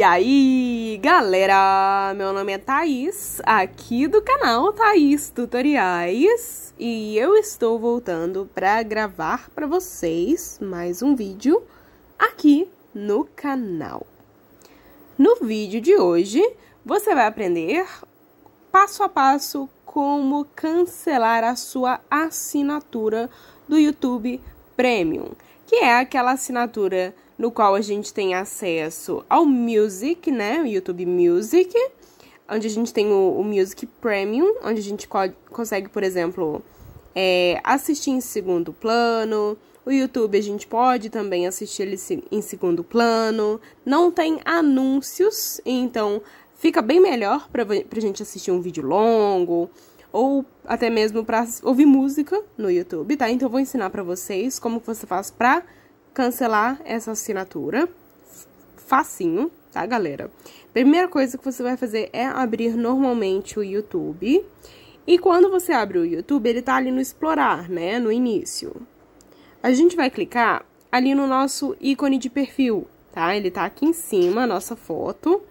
E aí, galera! Meu nome é Thaís, aqui do canal Thaís Tutoriais, e eu estou voltando para gravar para vocês mais um vídeo aqui no canal. No vídeo de hoje, você vai aprender passo a passo como cancelar a sua assinatura do YouTube Premium, que é aquela assinatura no qual a gente tem acesso ao Music, né? O YouTube Music, onde a gente tem o, o Music Premium, onde a gente co consegue, por exemplo, é, assistir em segundo plano. O YouTube a gente pode também assistir ele em segundo plano. Não tem anúncios, então fica bem melhor para a gente assistir um vídeo longo ou até mesmo para ouvir música no YouTube, tá? Então eu vou ensinar para vocês como você faz para cancelar essa assinatura. Facinho, tá, galera? Primeira coisa que você vai fazer é abrir normalmente o YouTube. E quando você abre o YouTube, ele tá ali no explorar, né? No início. A gente vai clicar ali no nosso ícone de perfil, tá? Ele tá aqui em cima, a nossa foto.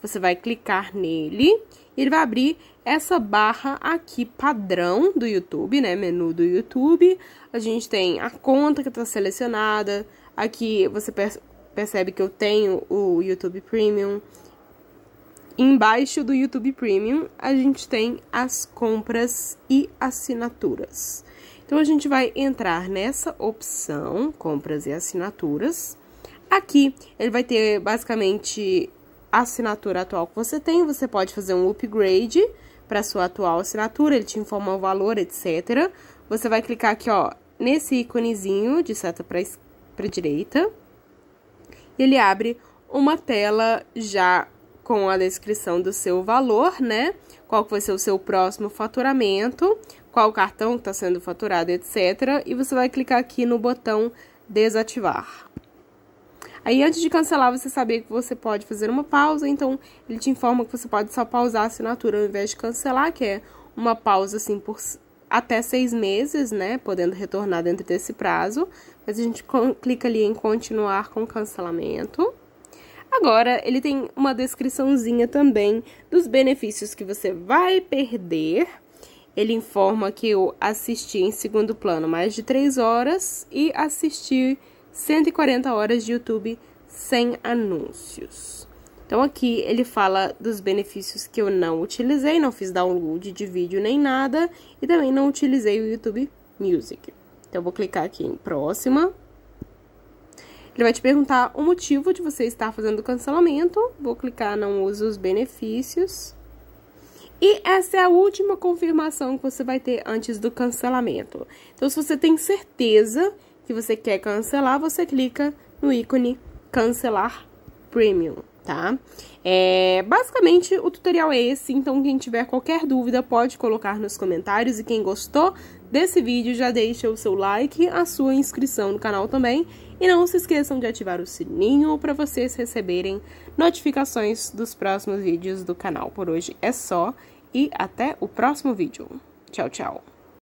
Você vai clicar nele, e ele vai abrir essa barra aqui padrão do YouTube, né? Menu do YouTube. A gente tem a conta que está selecionada. Aqui você percebe que eu tenho o YouTube Premium. Embaixo do YouTube Premium, a gente tem as compras e assinaturas. Então, a gente vai entrar nessa opção, compras e assinaturas. Aqui, ele vai ter basicamente assinatura atual que você tem, você pode fazer um upgrade para sua atual assinatura, ele te informa o valor, etc. Você vai clicar aqui, ó, nesse íconezinho de seta para direita. Ele abre uma tela já com a descrição do seu valor, né? Qual vai ser o seu próximo faturamento, qual cartão está sendo faturado, etc. E você vai clicar aqui no botão desativar. Aí antes de cancelar, você sabia que você pode fazer uma pausa, então ele te informa que você pode só pausar a assinatura ao invés de cancelar, que é uma pausa assim por até seis meses, né? Podendo retornar dentro desse prazo. Mas a gente clica ali em continuar com cancelamento. Agora, ele tem uma descriçãozinha também dos benefícios que você vai perder. Ele informa que o assistir em segundo plano mais de três horas e assistir 140 horas de YouTube sem anúncios. Então aqui ele fala dos benefícios que eu não utilizei, não fiz download de vídeo nem nada e também não utilizei o YouTube Music. Então eu vou clicar aqui em próxima. Ele vai te perguntar o motivo de você estar fazendo cancelamento. Vou clicar não uso os benefícios. E essa é a última confirmação que você vai ter antes do cancelamento. Então se você tem certeza que você quer cancelar, você clica no ícone cancelar premium, tá? É, basicamente o tutorial é esse, então quem tiver qualquer dúvida pode colocar nos comentários e quem gostou desse vídeo já deixa o seu like, a sua inscrição no canal também e não se esqueçam de ativar o sininho para vocês receberem notificações dos próximos vídeos do canal. Por hoje é só e até o próximo vídeo. Tchau, tchau!